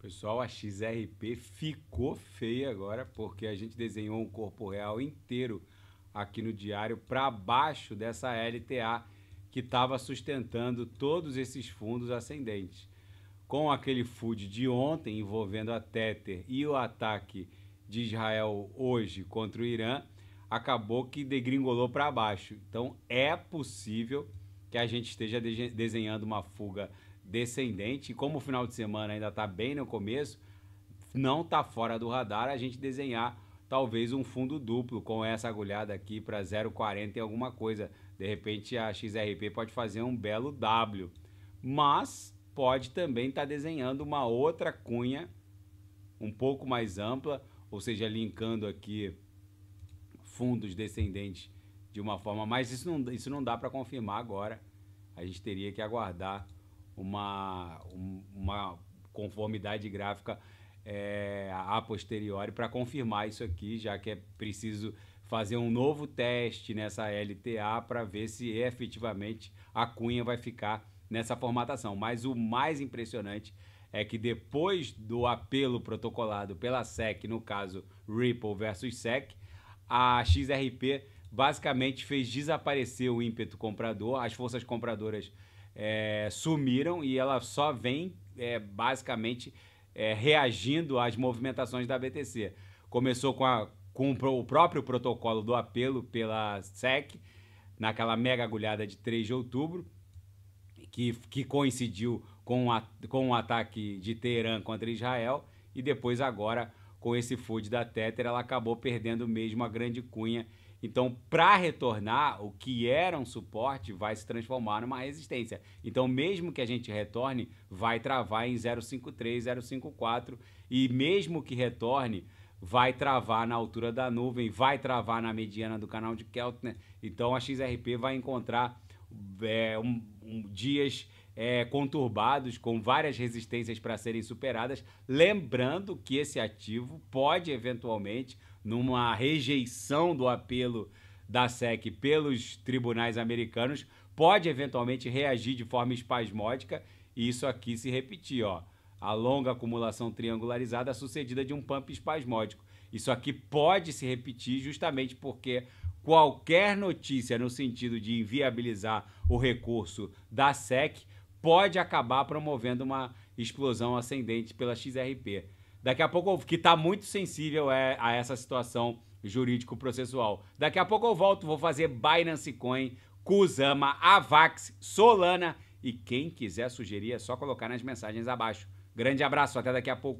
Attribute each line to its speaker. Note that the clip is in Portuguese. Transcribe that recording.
Speaker 1: Pessoal, a XRP ficou feia agora, porque a gente desenhou um corpo real inteiro aqui no diário para baixo dessa LTA que estava sustentando todos esses fundos ascendentes. Com aquele food de ontem envolvendo a Tether e o ataque de Israel hoje contra o Irã, acabou que degringolou para baixo. Então é possível que a gente esteja desenhando uma fuga descendente. E como o final de semana ainda está bem no começo, não está fora do radar a gente desenhar talvez um fundo duplo com essa agulhada aqui para 0,40 e alguma coisa. De repente a XRP pode fazer um belo W. Mas pode também estar tá desenhando uma outra cunha um pouco mais ampla, ou seja, linkando aqui fundos descendentes de uma forma, mas isso não, isso não dá para confirmar agora. A gente teria que aguardar uma, uma conformidade gráfica é, a posteriori para confirmar isso aqui, já que é preciso fazer um novo teste nessa LTA para ver se efetivamente a cunha vai ficar nessa formatação. Mas o mais impressionante é que depois do apelo protocolado pela SEC, no caso Ripple versus SEC, a XRP basicamente fez desaparecer o ímpeto comprador, as forças compradoras é, sumiram e ela só vem é, basicamente é, reagindo às movimentações da BTC. Começou com, a, com o próprio protocolo do apelo pela SEC, naquela mega agulhada de 3 de outubro, que, que coincidiu com, a, com o ataque de Teherã contra Israel, e depois agora com esse food da Tether, ela acabou perdendo mesmo a grande cunha então, para retornar, o que era um suporte vai se transformar numa resistência. Então, mesmo que a gente retorne, vai travar em 053, 054 e mesmo que retorne, vai travar na altura da nuvem, vai travar na mediana do canal de Keltner. Então, a XRP vai encontrar é, um, um, dias é, conturbados, com várias resistências para serem superadas. Lembrando que esse ativo pode eventualmente numa rejeição do apelo da SEC pelos tribunais americanos, pode eventualmente reagir de forma espasmódica e isso aqui se repetir, ó. A longa acumulação triangularizada sucedida de um pump espasmódico. Isso aqui pode se repetir justamente porque qualquer notícia no sentido de inviabilizar o recurso da SEC pode acabar promovendo uma explosão ascendente pela XRP. Daqui a pouco, que está muito sensível é, a essa situação jurídico-processual. Daqui a pouco eu volto, vou fazer Binance Coin, Kusama, Avax, Solana e quem quiser sugerir é só colocar nas mensagens abaixo. Grande abraço, até daqui a pouco.